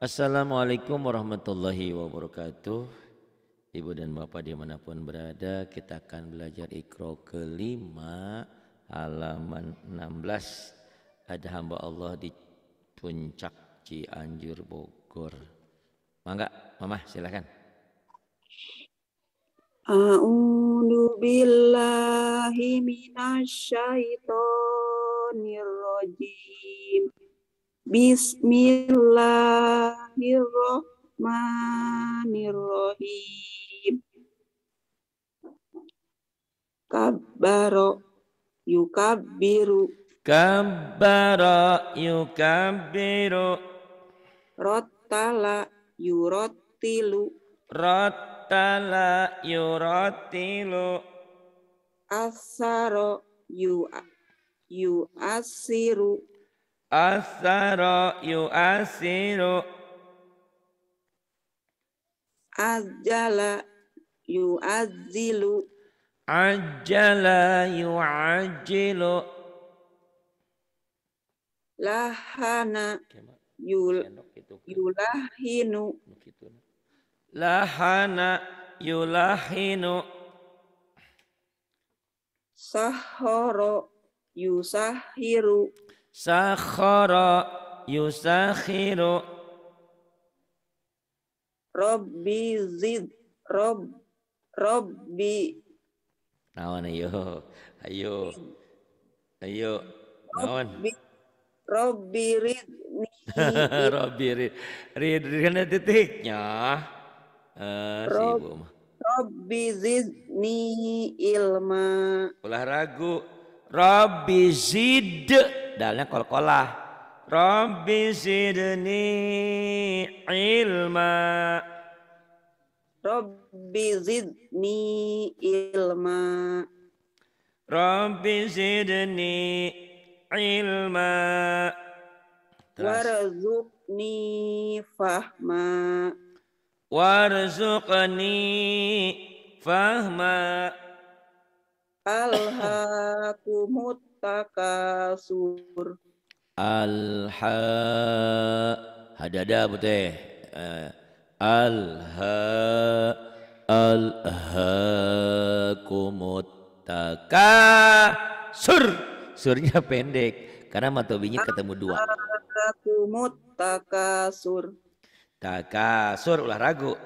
Assalamualaikum warahmatullahi wabarakatuh Ibu dan Bapak dimanapun berada Kita akan belajar ikro kelima Halaman 16 Ada hamba Allah di Puncak Cianjur Bogor Mangga, Mama silakan. A'udzu billahi minasyaitonir Bismillahirrahmanirrahim. Kabaro yukabiru. Kabaro yukabiru. Rotala yurotilu. Rotala yurotilu. Asaro yu, yu asiru Asara asiro Ajala yu azilu. Ajala yu ajilu. Lahana Yu yulahinu Lahana yulahinu Sahoro yusahiru Sakhara yusakhiru Rabbi zid Rob Rabbi Naon ayo ayo ayo naon Robbi rid Robbi rid rid kana titiknya eh ah, si ibu mah Robbi zidni ilma ulah ragu Robbi zid dalnya kol-kolah. Rabbi zidni ilma. Rabbi zidni ilma. Rabbi zidni ilma. Warzuqni fahma. Warzuqni fahma. Alhaqumut takasur. Alha hadada putih. Eh, alha kumut takasur. Surnya pendek karena matobinya ketemu dua. kumut takasur. Takasur ulah ragu.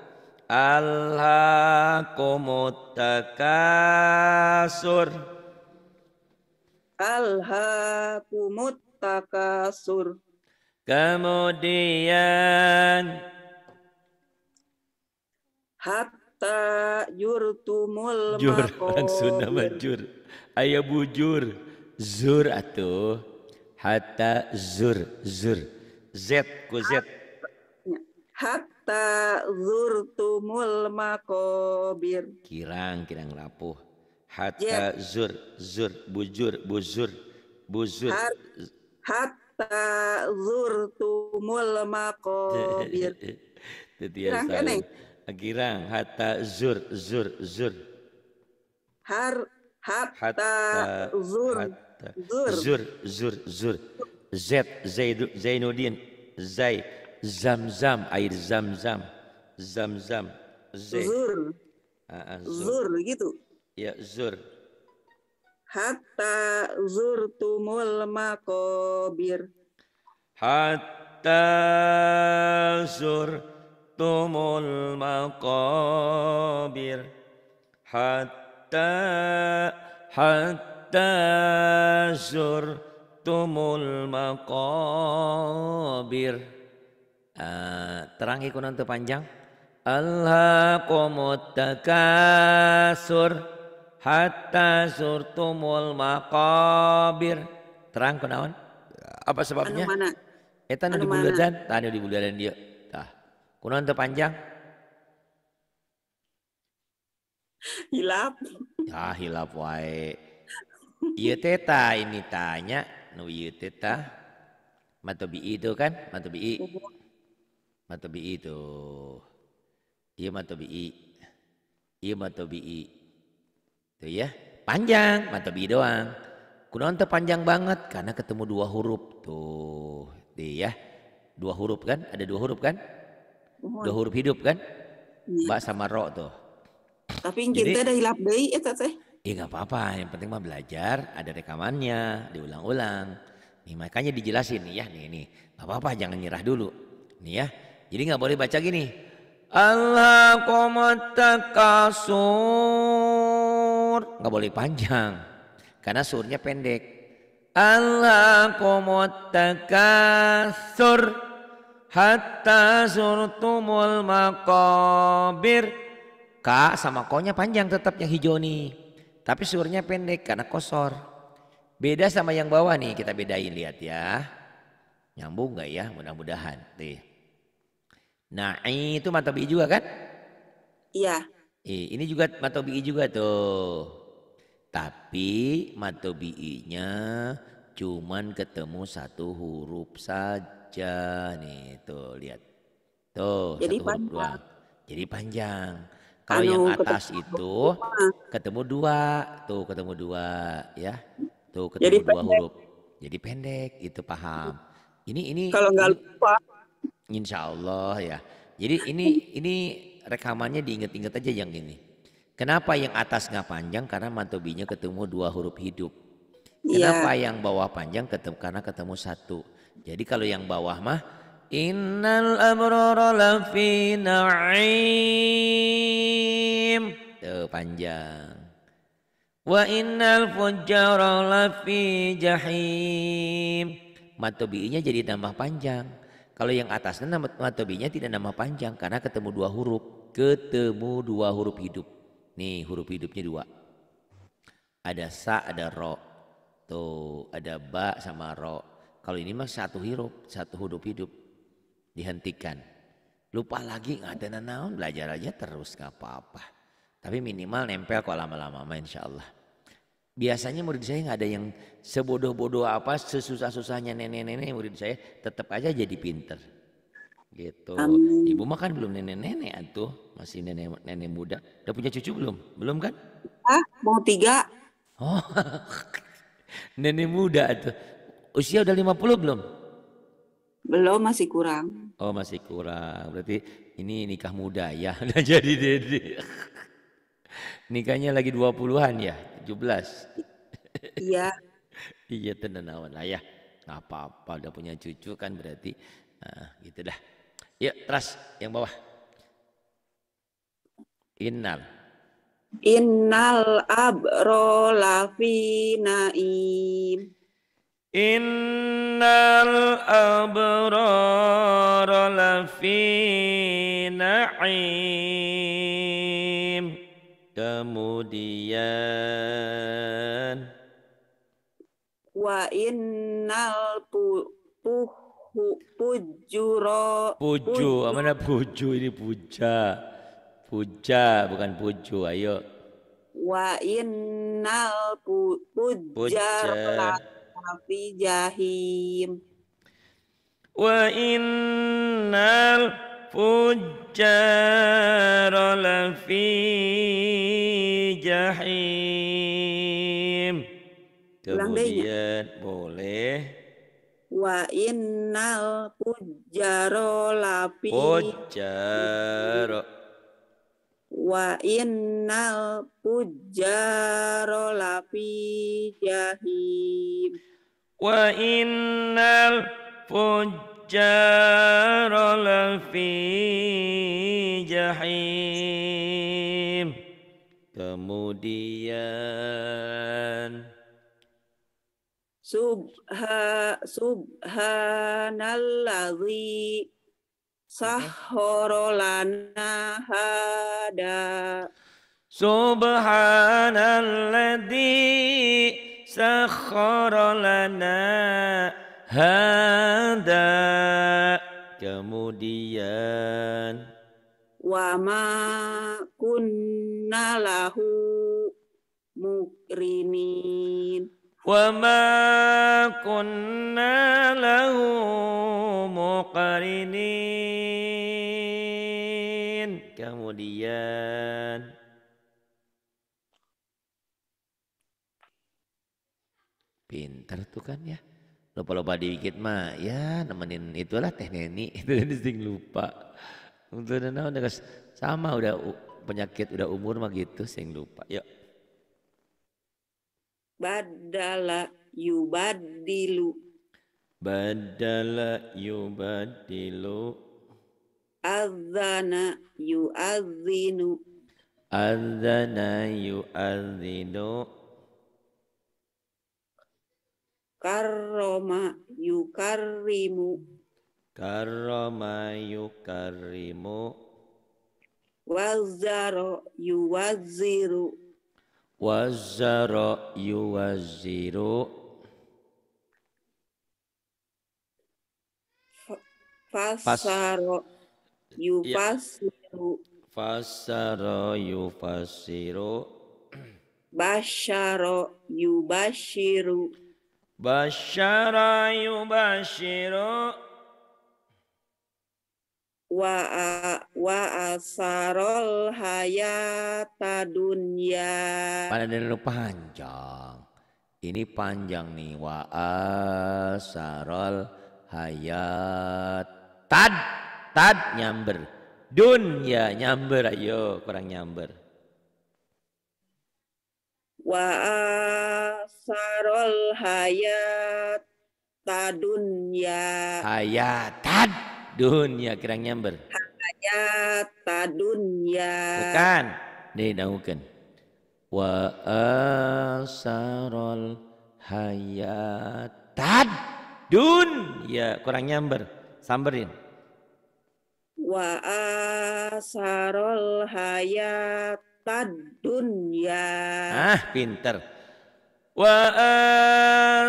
Alhakumut takasur alhaakumut takasur. Kemudian hatta yurtumul jur langsung nama jur ayah bujur zur atau hatta zur zur z ku z hatta zurtumul makobir kirang kirang rapuh hatta zur zur bujur bujur buzur buzur Hat, hatta zurtumul makobir. Tidak kene kirang hatta zur zur zur har hatta, hatta zur hatta, zur zur zur zur Z Zaid Zainuddin Zam Zam air Zam Zam Zam Zam Uh, zur zur gitu Ya, zur. Hatta zurtumul makobir. Hatta zurtumul makobir. Hatta hatta zurtumul makobir. Uh, ah, terangi kunan panjang. Alhaqumut takasur hatta surtumul makabir Terang kenawan Apa sebabnya? Anu mana? Eta anu dibuladan, di anu dia. Tah. Kunaon teu panjang? Hilap. Ya hilap wae. Ieu teh ini tanya nu ieu teh tah matobi itu kan? Matobi. Matobi itu. Ieu matobi. Ieu matobi. Tuh ya, panjang, mata bi doang. Kunaon teh panjang banget karena ketemu dua huruf. Tuh, tuh ya. Dua huruf kan? Ada dua huruf kan? Dua huruf hidup kan? Iya. Mbak sama ro tuh. Tapi kita ada hilap deui eta teh. Iya nggak apa-apa, yang penting mah belajar, ada rekamannya, diulang-ulang. Nih makanya dijelasin nih ya, nih nih. Gak apa-apa, jangan nyerah dulu. Nih ya. Jadi nggak boleh baca gini. Allah komat takasur nggak boleh panjang karena surnya pendek. Allah komot takasur hatta surtumul makobir. kak sama konya panjang tetap yang hijau nih. Tapi surnya pendek karena kosor. Beda sama yang bawah nih kita bedain lihat ya. Nyambung nggak ya mudah-mudahan. nih Nah itu mata bi juga kan? Iya. Eh, ini juga matobi'i juga tuh. Tapi matobi'inya cuman ketemu satu huruf saja nih tuh lihat. Tuh Jadi satu huruf dua, Jadi panjang. Kalau yang atas ketemu itu dua. ketemu dua, tuh ketemu dua ya. Tuh ketemu Jadi dua pendek. huruf. Jadi pendek itu paham. Ini ini kalau nggak lupa. Insya Allah ya. Jadi ini ini rekamannya diinget-inget aja yang ini. Kenapa yang atas nggak panjang? Karena mantobinya ketemu dua huruf hidup. Iya. Kenapa yeah. yang bawah panjang? Ketemu, karena ketemu satu. Jadi kalau yang bawah mah Innal abrara lafi na'im. Tuh panjang. Wa innal fujjara lafi jahim. mantobinya jadi nama panjang. Kalau yang atasnya kan matobi'nya tidak nama panjang karena ketemu dua huruf ketemu dua huruf hidup. Nih huruf hidupnya dua. Ada sa, ada ro. Tuh, ada ba sama ro. Kalau ini mah satu huruf, satu huruf hidup. Dihentikan. Lupa lagi nggak ada nanaun belajar aja terus nggak apa-apa. Tapi minimal nempel kok lama-lama insya Allah. Biasanya murid saya nggak ada yang sebodoh-bodoh apa, sesusah-susahnya nenek-nenek murid saya tetap aja jadi pinter. Gitu. Amin. Ibu makan belum nenek-nenek atuh, masih nenek-nenek muda. Udah punya cucu belum? Belum kan? Ah, mau tiga. Oh, nenek muda atuh. Usia udah 50 belum? Belum, masih kurang. Oh, masih kurang. Berarti ini nikah muda ya. Udah jadi dede. Nikahnya lagi 20-an ya, 17. Iya. iya tenanawan awan ayah. Ya. apa-apa udah punya cucu kan berarti. Nah, gitu dah. Ya teras yang bawah. Innal. Innal abro lafi naim. Innal abrar lafi na'im. Kemudian wa innal puh pu, pujuro puju puju mana puju ini puja puja bukan puju ayo wa innal pu, pujar fi jahim wa innal fujjara lafi jahim kemudian boleh wa innal pujaro lapi pujaro wa innal pujaro lapi jahim wa innal pujaro lapi jahim kemudian Subha, subhanalladzi sahhorolana hada. Subhanalladzi sahhorolana hada. Kemudian wa ma kunnalahu mukrinin وما كنا له مقرنين kemudian pinter tuh kan ya lupa-lupa dikit mah ya nemenin itulah teh neni itu sering lupa untuk sama udah penyakit udah umur mah gitu sering lupa yuk badala yubadilu badala yubadilu adzana yu'adzinu adzana yu'adzinu karoma yukarimu karoma yukarimu wazaro yuwaziru Wazara yuwaziru Fasaro yufasiru ya. Fasaro yufasiru Basyaro yubashiru Basyara yubashiru wa wa asarol hayata dunya. Pada dari panjang. Ini panjang nih wa asarol hayat tad tad nyamber dunya nyamber ayo kurang nyamber wa asarol hayat tadunya hayatad dunia kirang nyamber. ta dunia. Bukan. Dinahukeun. Wa asarol hayatad dunia. kurang nyamber. Samberin. Wa asarol hayatad dunia. Ah, pinter. Wa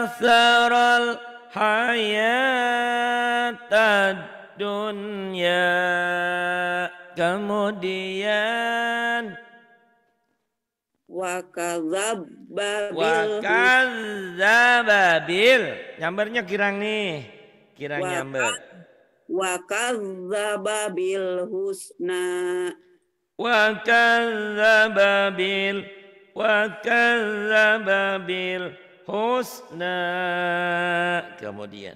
asarol hayatad dunya kemudian wakazababil nyambernya kirang nih kirang Waka, nyamber wakazababil husna wakazababil wakazababil husna kemudian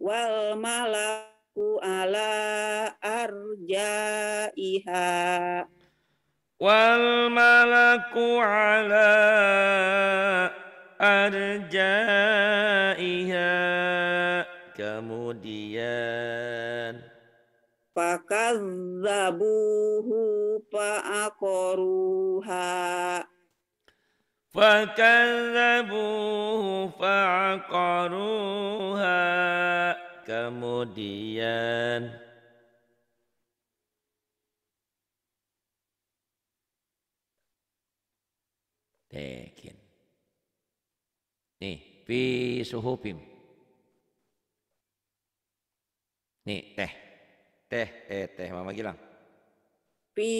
wal malaku ala arjaiha wal malaku ala arjaiha kemudian fakazzabuhu fa'akoruha Fakadzabuhu fa'aqaruha. Kemudian Tekin. Nih, fi suhupim. Nih, teh. Teh, teh, teh. Mama bilang. Fi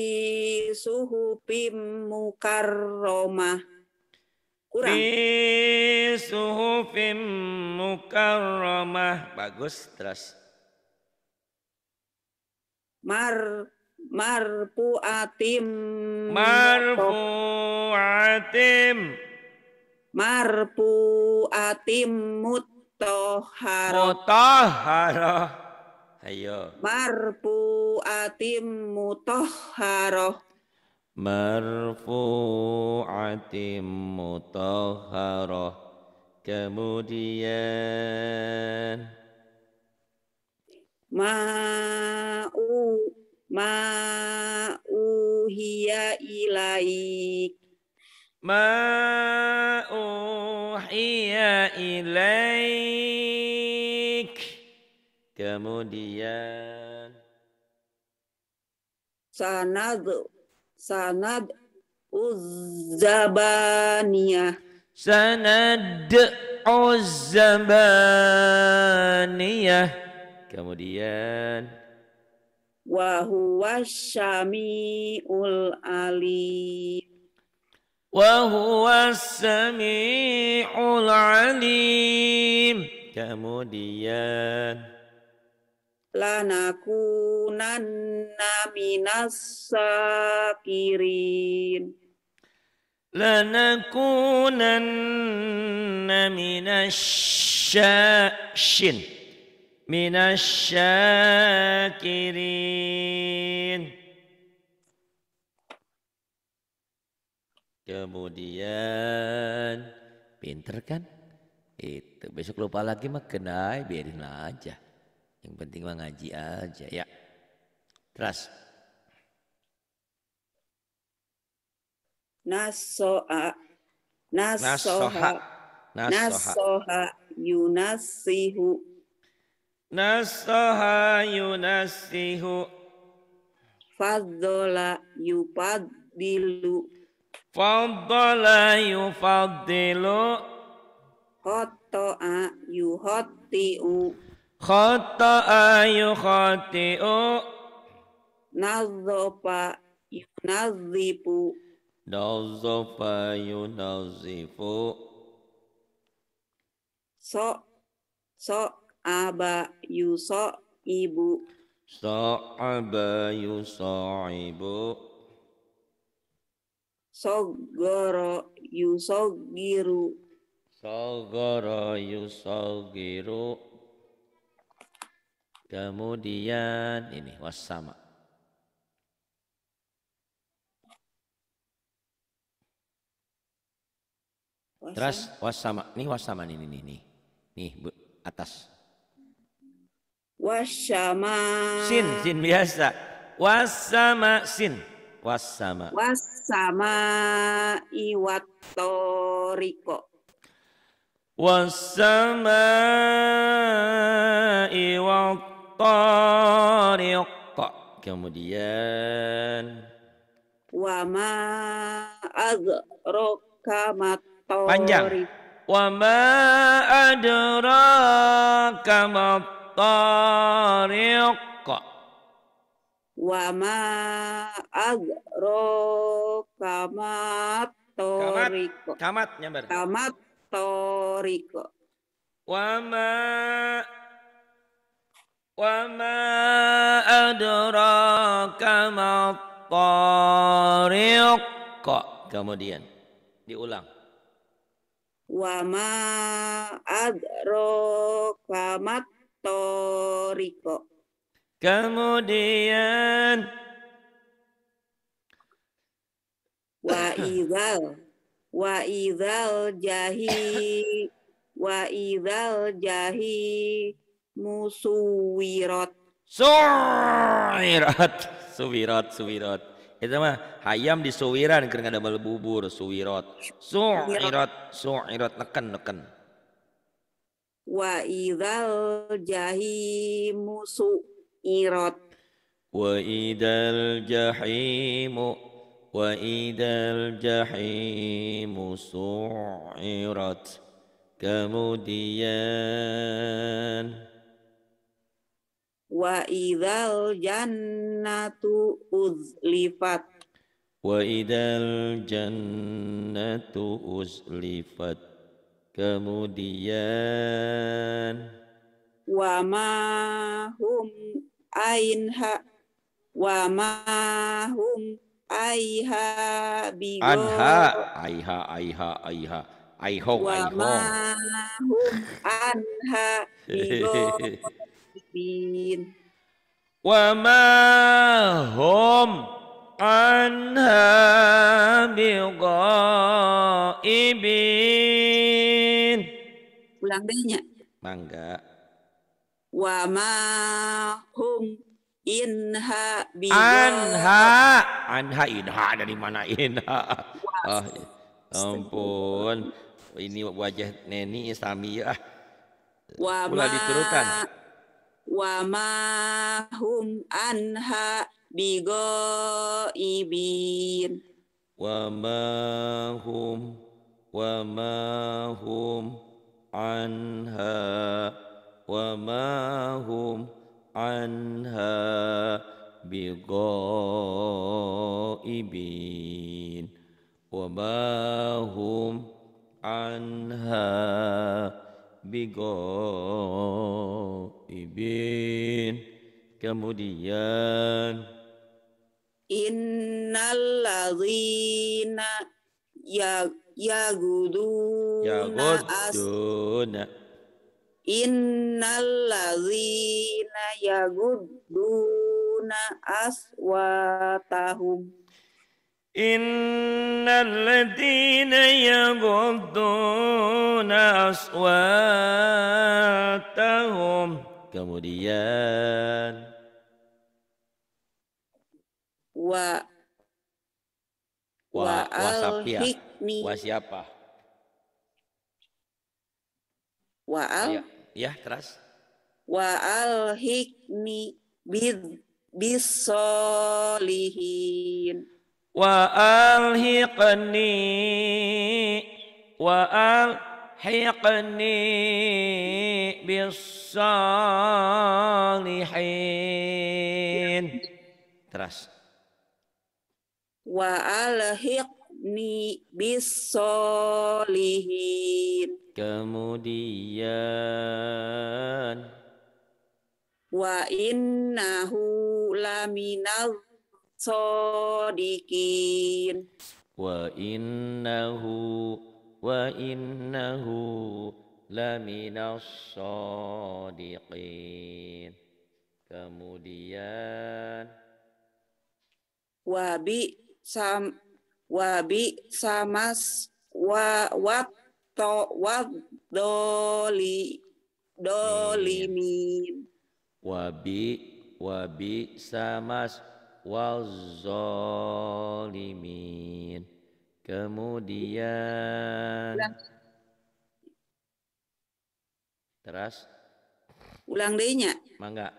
suhufim mukarromah kurang. Di suhufim mukarramah. Bagus, terus. Mar marfuatim marfuatim marfuatim mutoharo mutoharo ayo marfuatim mutoharo marfu'atim mutahharah kemudian ma'u hiya ilaik hiya ilaik kemudian sanadu sanad uzzabaniyah sanad uzzabaniyah kemudian wa huwa syami'ul alim wa huwa sami'ul alim kemudian lanakunanna minas sakirin lanakunanna minasyashin minasyakirin kemudian pinter kan itu besok lupa lagi mah kenai biarin aja yang penting mah ngaji aja ya. Terus. Nasoha. Nasoha. Nasoha yunasihu. Nasoha yunasihu. Fadola yupadilu. Fadola yufadilu. Kotoa yuhotiu ayu khata'a yu nazzopa yunazifu yu yunazifu so so aba yuso ibu so aba yuso ibu So So Giru goro so goro yuso Giru. Kemudian ini wasama. Terus wasama, nih wasama nih nih nih nih, bu, atas. Wasama. Sin, sin biasa. Wasama sin. Wasama. Wasama iwatoriko. Wasama iwatoriko tariq. Kemudian wama adraka matoriq. Panjang. Wama adraka matoriq. Wama adraka matoriq. Kamat, kamat nyambar Kamat toriko. Wama وما أدراك ما الطارق kemudian diulang wama adroka toriko kemudian wa idal wa idal jahi wa idal jahi musuwirat suwirat suwirat suwirat itu mah ayam di suwiran kira ada bal bubur suwirat suwirat suwirat neken neken wa idal jahimu suwirat wa idal jahimu wa idal jahimu suwirat kemudian wa idal jannatu uzlifat wa idal jannatu uzlifat kemudian wa ma hum ainha wa ma hum aiha bi anha aiha aiha aiha aihong aihong wa ma hum anha bi Bin. Wa ma hum anha biqaibin. Ulang nya Mangga. Wa ma hum inha bi anha anha inha dari mana inha oh, iya. ampun ini wajah neni sami ya ah. wama وما هم عنها بغائبين وما هم وما هم عنها وما هم عنها بغائبين وما هم عنها بغائبين ibin Kemudian innalladzina ya yaguduna yaguduna innalladzina yaguduna aswatahum إن الذين يغضون أصواتهم kemudian wa wa, wa sapia wa siapa wa al ya, ya keras wa al hikni bid bisolihin Wa alhiqni وألهقني وألحقني بالصالحين Teras. Wa alhiqni bisolihin. Kemudian. Wa innahu laminal sodikin. Wa innahu wa innahu laminas sodikin. Kemudian wabi sam wabi samas wa wat to wat doli iya. dolimin. Wabi wabi samas wazolimin. Kemudian ulang. Teras. Ulang deh nya. Mangga.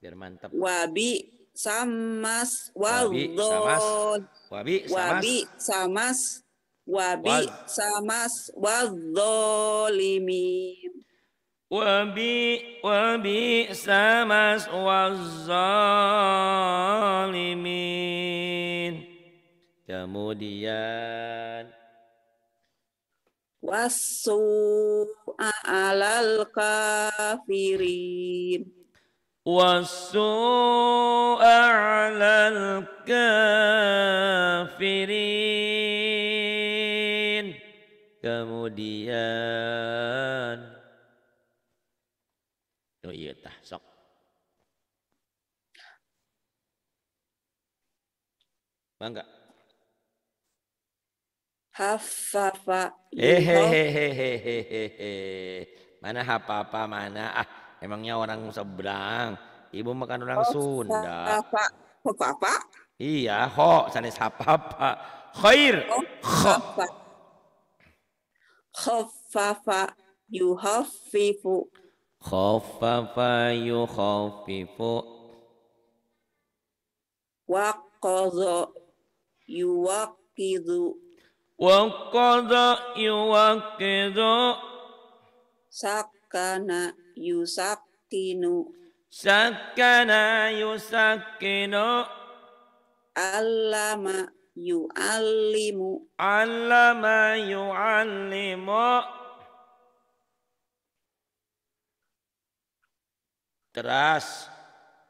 Biar mantap. Wabi samas wazol. wabi samas wabi samas wabi samas wazolimin. Wabi wabi samas wazalimin. Kemudian wasu alal kafirin. Wasu alal kafirin. Kemudian Bangga. Hafafa. Hehehehehehehe. Mana hafafa mana? Ah, emangnya orang seberang. Ibu makan orang Sunda. Hafafa. Hafafa. Iya, ho, sanes hafafa. Khair. Ho. hafafa. Khafafa yuhaffifu. Khafafa yuhaffifu. Wa qadha yuwakidu Wakodo yuwakidu Sakana yusakinu Sakana yusakinu alama yu'allimu alama yu'allimu Teras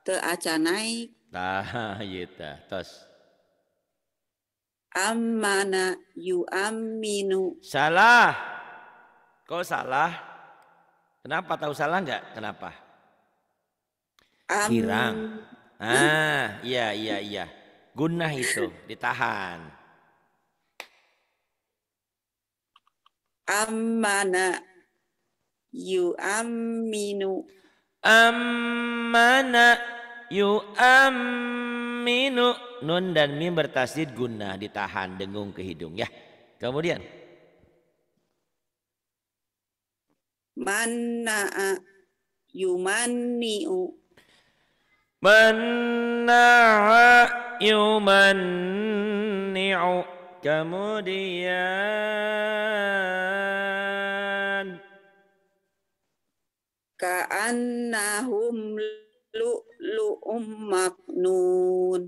Teaca naik iya Tah, yeta tos. Amana yu'aminu. Salah. Kau salah. Kenapa tahu salah enggak? Kenapa? Kirang. Ah, iya iya iya. Gunah itu ditahan. Amana aminu? Amana yu'aminu minu nun dan mim bertasdid guna ditahan dengung ke hidung ya. Kemudian manna yumanni'u manna yumanni'u kemudian ka'annahum Ummaknun, مكنون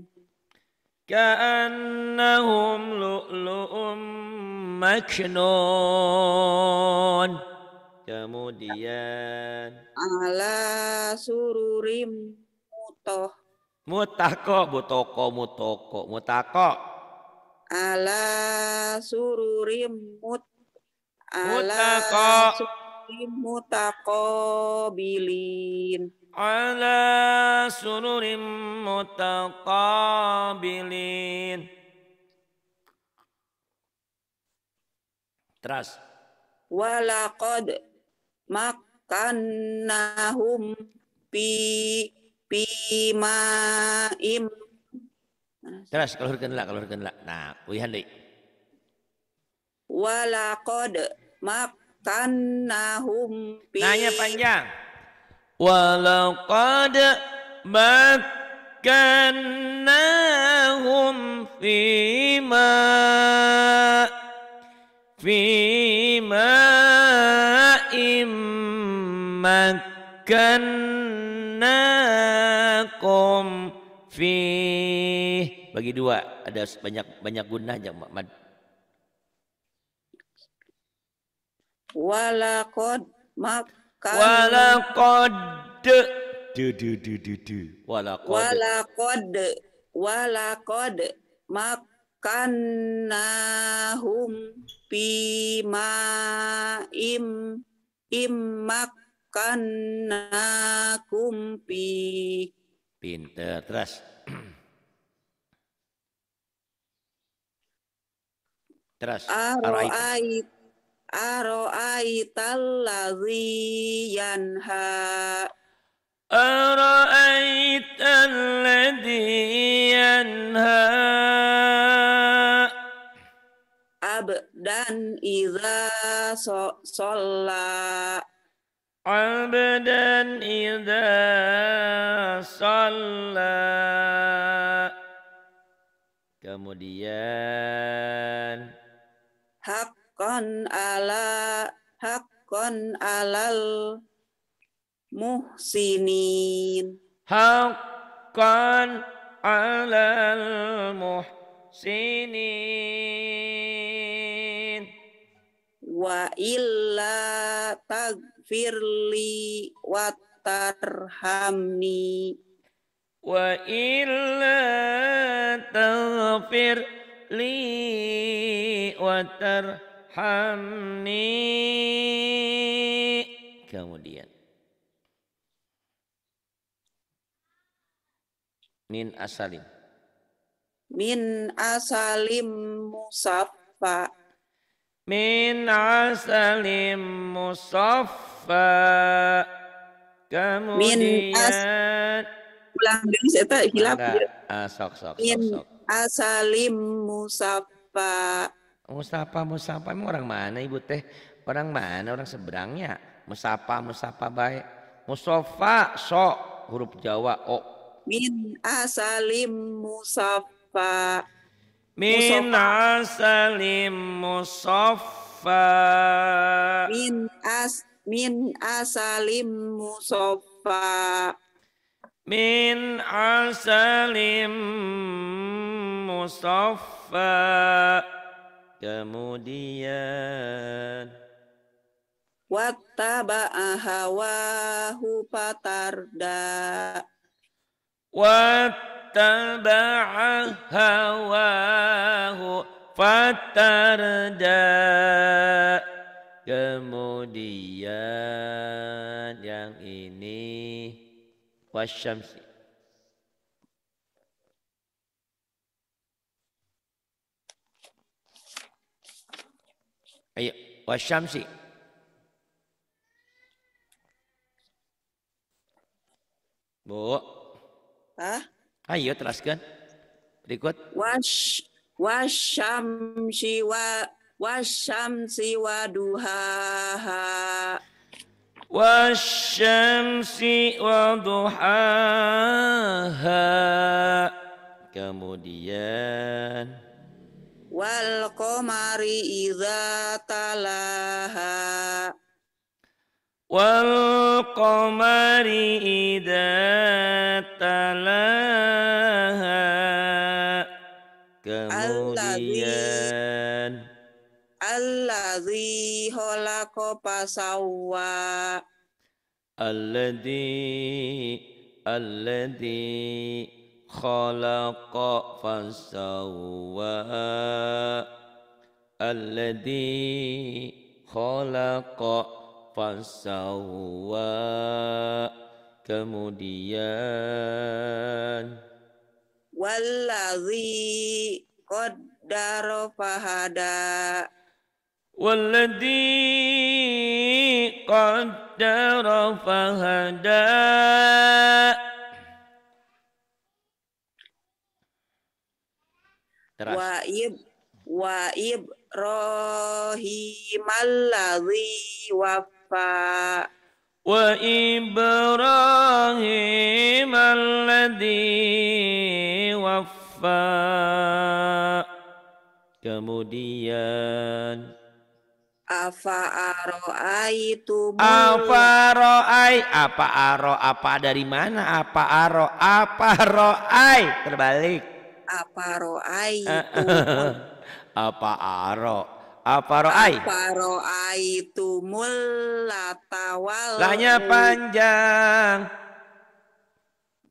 كأنهم لؤلؤ مكنون kemudian ala sururim mutoh mutako mutoko mutoko mutako ala sururim mut ala mutako mutaqabilin ala sururin mutaqabilin Terus. Walakod makannahum pi ma'im, terus. kalau lah, kalau lah. Nah, wihan deh. Walakod mak fi Nanya panjang. Walaqad makkannahum fi ma immakkannakum fi bagi dua ada banyak banyak gunanya Walakod maka Walakod du du du du du Walakod Walakod Walakod nahum pima im nahum pi pinter terus terus araita Aro'aital ladzi yanha Aro'aital ladzi yanha Abdan idza so sholla Abdan idza sholla Kemudian hakon ala hakon alal muhsinin hakon alal muhsinin wa illa tagfirli wa tarhamni wa illa tagfirli wa tarhamni hamni kemudian min asalim min asalim musaffa min asalim musaffa kemudian min as ulang dulu saya tak ah, sok, sok, min sok, asalim musaffa Musapa, musapa, emang orang mana ibu teh? Orang mana, orang seberangnya? Musapa, musapa baik. Musofa, so, huruf Jawa, o. Min asalim musafa. Min asalim musafa. Min as min asalim musafa. Min asalim musafa kemudian Waktaba ahawahu fatarda Waktaba ahawahu fatarda kemudian yang ini wasyamsi wasyamsi Bu. Hah? Ayo teruskan. Berikut. Wash wasyamsi wa wasyamsi wa duhaha. Wasyamsi wa Kemudian wal komari idza talaha wal komari idza talaha kemudian alladhi holako fasawwa alladhi alladhi خلق فسوى الذي خلق فسوى kemudian والذي قدر فهدى والذي قدر فهدى Wa ib wa ibrahimalladzi wafa wa ibrahimalladzi wafa kemudian Afa aro Afa ro'ai Apa aro apa dari mana Apa aro apa ro'ai Terbalik apa roai eh, eh, eh, apa aro apa roai apa roai itu mulatawal lahnya panjang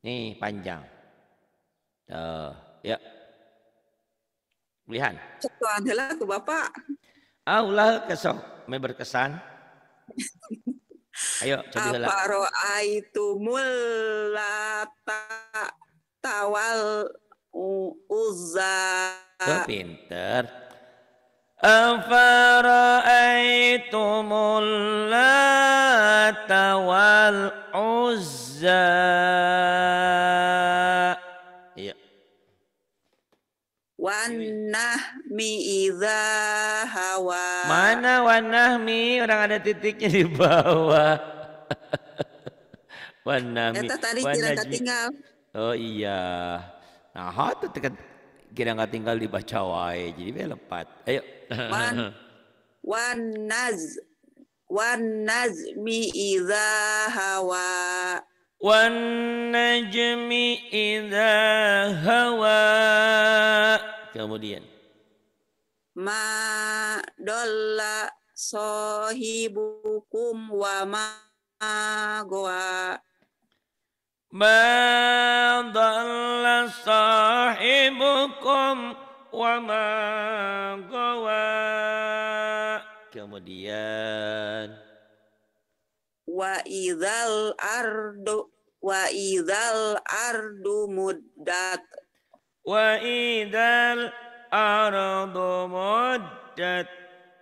nih panjang Eh ya Lihat. cetuan adalah ke bapak Allah, kesok me berkesan Ayo, coba Apa itu lata tawal Uzza. Tuh pinter. Iya. أفرأيتم اللات والعزى Wanahmi idza hawa. Mana Wannahmi? Orang ada titiknya di bawah. Wannahmi. Eta tadi tidak tinggal. Oh iya. Nah, hatu tekan kira nggak tinggal dibaca wae jadi be lepat. Ayo. Wan wan naz wan mi idza hawa wan najmi idza hawa kemudian ma dolla sahibukum wa ma goa ما ضل صاحبكم وما غوى kemudian wa idzal ardu wa idzal ardu muddat wa idzal ardu muddat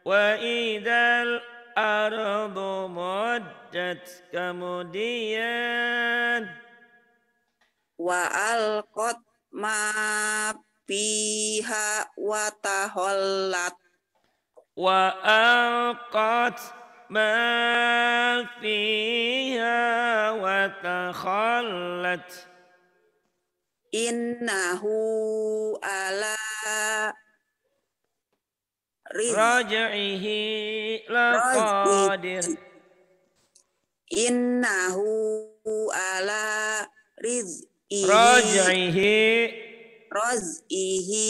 wa idzal ardu muddat kemudian wa alqat ma fiha wa tahallat wa alqat ma fiha wa takhallat innahu ala raj'ihi laqadir innahu ala rizq Rozihi. Roz'ihi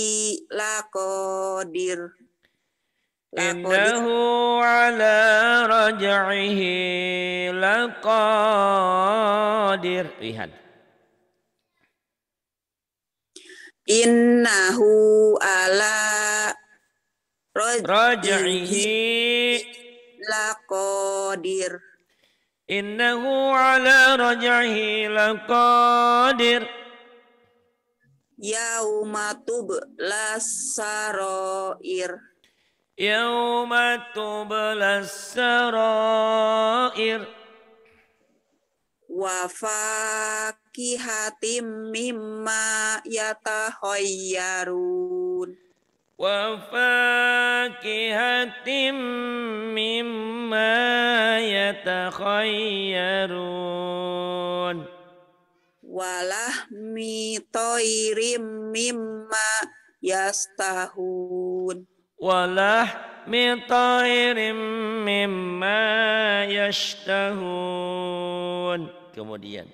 lakodir. Innahu ala raj'ihi laqadir Lihat Innahu ala raj'ihi laqadir Innahu ala raj'ihi laqadir. Yauma tublas sarair. Yauma tublas sarair. Wa fakihatim mimma yatahayyarun. وفاكهة مما يتخيرون ولحم طير مما يستهون ولحم طير مما يشتهون kemudian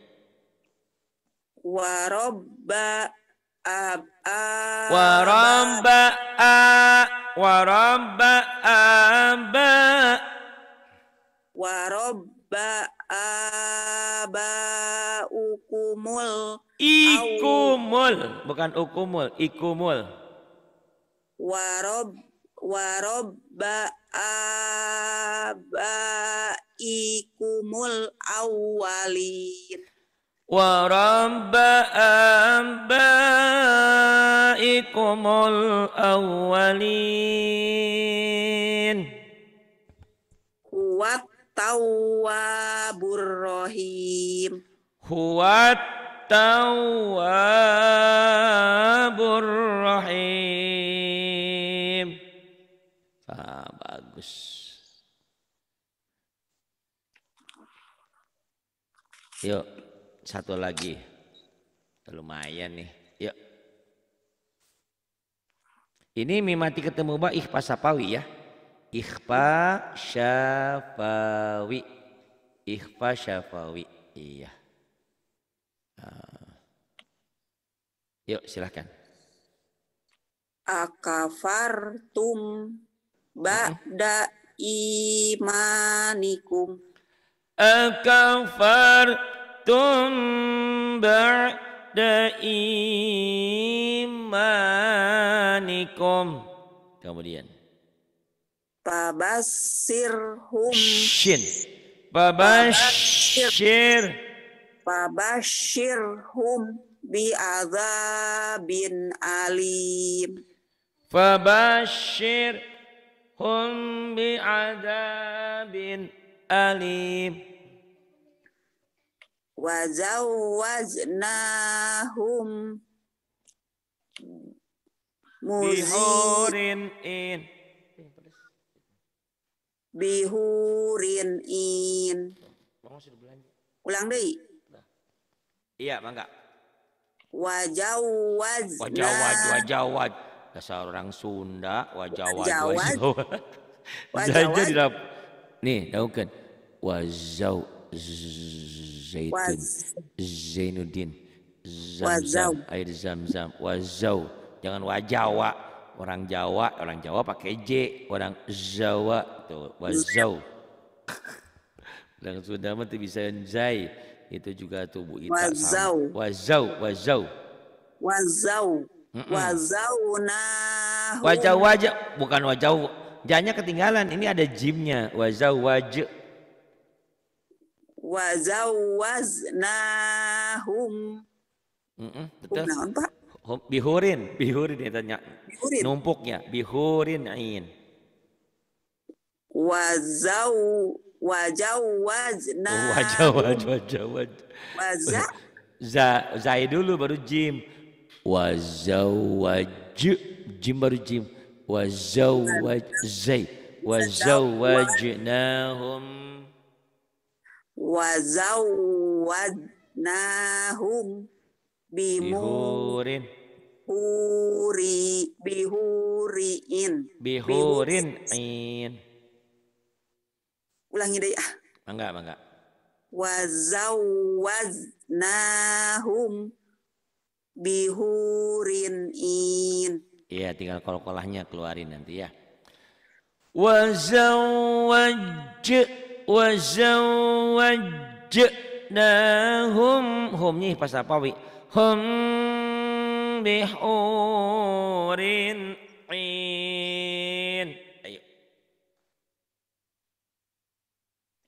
warobba ab ab waramba a waramba aba warabba aba ukumul ikumul bukan ukumul ikumul warob warobba aba ikumul awalin ورب آبائكم الأولين هو التواب الرحيم هو التواب الرحيم ah, bagus yuk satu lagi. Lumayan nih. Yuk. Ini mimati ketemu ba ikhfa sapawi ya. Ikhfa syafawi. Ikhfa syafawi. Iya. Ah. Yuk silahkan. Akafar tum ba'da imanikum. Akafar بعد إيمانكم kemudian Fabasirhum Shin Fabashir Fabashirhum bi'adzabin alim Fabashirhum bi'adzabin alim wa zawwaznahum bihurin in bihurin in ulang deh iya mangga. wajawaz wajawaz wajawaz dasar orang Sunda wajawaz wajawaz wajawaz nih daukan wajawaz zaitun Zainuddin Zamzam air Zamzam wazau jangan wajawa orang Jawa orang Jawa pakai J orang Jawa tuh wazau orang Sunda mah bisa zai itu juga tubuh itu wazau wazau wazau wazau mm wazauna wajah wajah bukan wajah janya ketinggalan ini ada jimnya wazau wajah wa Mm -mm, betul. Hum, Bihurin, bihurin itu nya. Bihurin. Numpuknya bihurin ain. Wa zaw wa jawazna. Wa wa Wa za za zai dulu baru jim. Wa zawaj jim baru jim. Wa zawaj zai. Wa wazawadnahum bihurin, huri bihuriin bihurin in ulangi deh ya? mangga mangga wazawadnahum bihurin in Iya, tinggal kol-kolahnya keluarin nanti ya. Wazawaj وزوجناهم هم ni bahasa Pawi هم بحور عين أيوه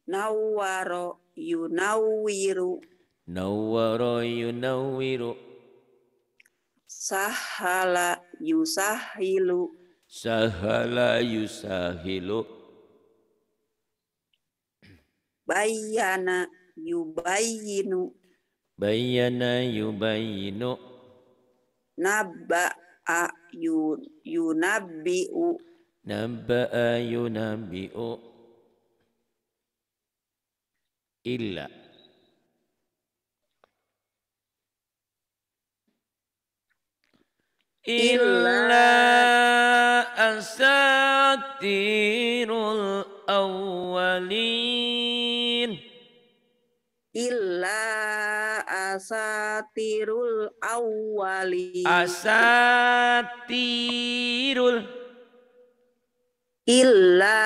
نور ينور نور ينور سهل يسهل سهل يسهل Bayana yubayinu. Bayana yubayinu. Naba'a yu, yunabbi'u. Naba'a yunabbi'u. Illa. illa asatirul awwalin illa asatirul awali asatirul illa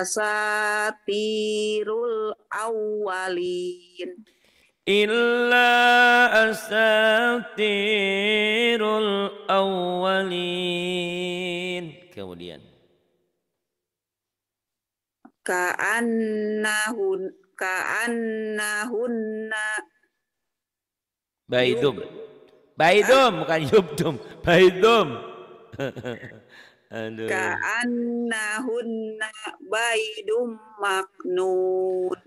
asatirul awalin illa asatirul awalin kemudian ka'annahun ka'annahunna baidum. Baidum bukan yubdum, baidum. Aduh. Ka'annahunna baidum maknun.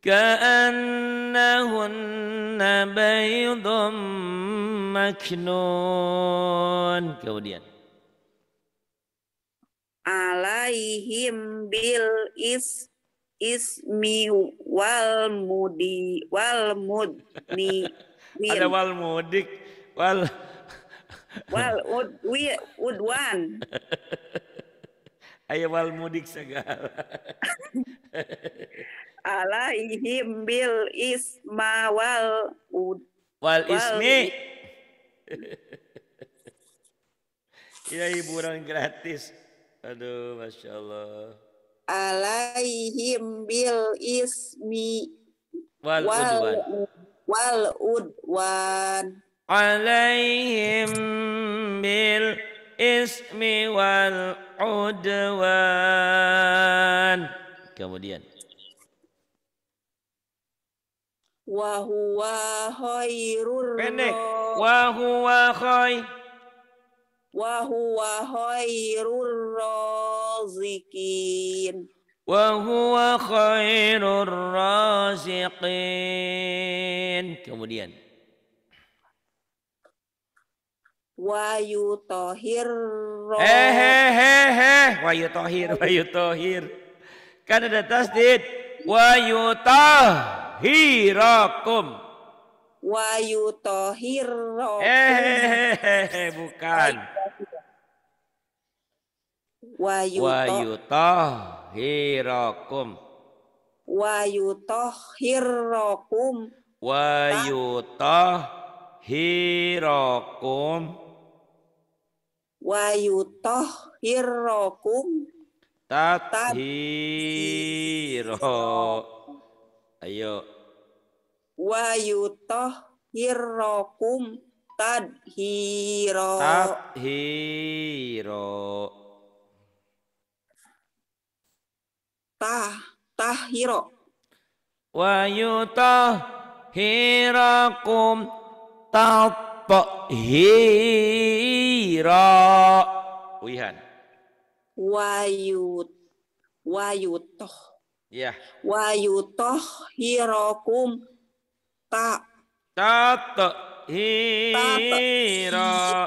Ka'annahunna baidum maknun. Kemudian alaihim bil is ismi wal mudi wal mudni ada wal mudik wal wal ud wi udwan ayo wal mudik segala alaihim bil isma wal ud wal, wal ismi ya hiburan gratis aduh masya Allah alaihim bil ismi wal, wal wal udwan alaihim bil ismi wal udwan kemudian wa huwa khairur pendek wa huwa khair wa الرازقين وهو خير الرازقين kemudian Wayu Tohir. eh Wayu Tohir. Wayu Tohir. Kan ada tasdid. Wayu Tohirakum. Wayu eh eh Bukan wa yutahhirakum wa yutahhirakum wa yutahhirakum wa yutahhirakum tathiro ayo wa yutahhirakum tadhiro tadhiro tah tahiro wa yutahhirakum tathira wihan wa yutoh ya yeah. wayutoh hirokum ta tathira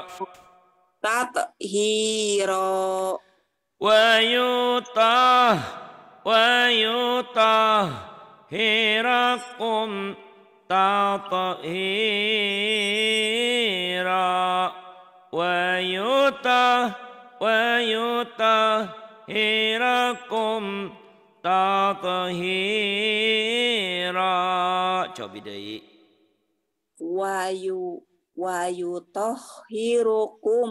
wa yutah ويطهركم تطهيرا ويطهر ويطهركم تطهيرا coba deui wayu wayutahhirukum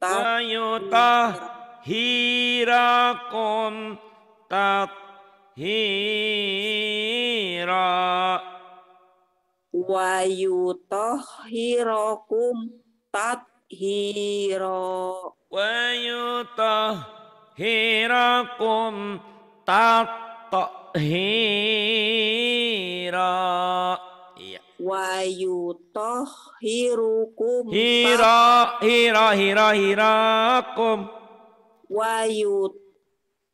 wayutahhirakum tathira wa yutahhirakum tathira wa yutahhirakum tathira iya. wa yutahhirukum hira hira hira hirakum wa yutahhirakum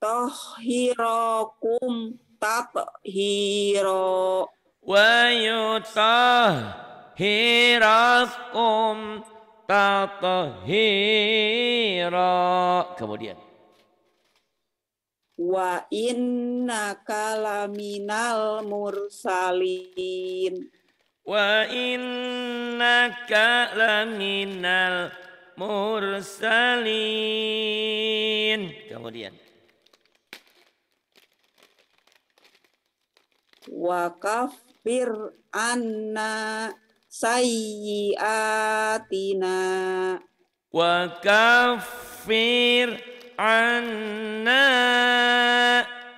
tahirakum tathiro wa yutahirakum tathira kemudian wa inna kalaminal mursalin wa inna kalaminal mursalin kemudian wa kafir anna sayyiatina wa kafir anna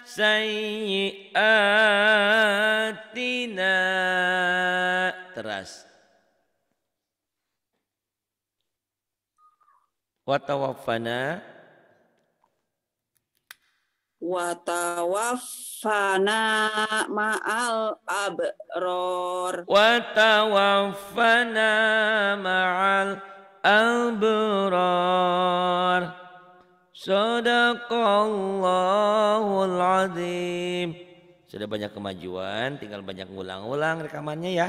sayyiatina teras wa tawaffana watawafana ma'al abror watawafana ma'al abror Sadaqallahul azim Sudah banyak kemajuan tinggal banyak ngulang-ulang rekamannya ya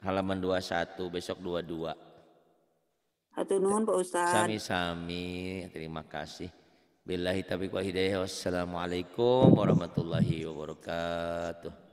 Halaman 21 besok 22 Hatur nuhun Pak Ustaz Sami-sami terima kasih Billahi taufiq wa hidayah. Wassalamualaikum warahmatullahi wabarakatuh.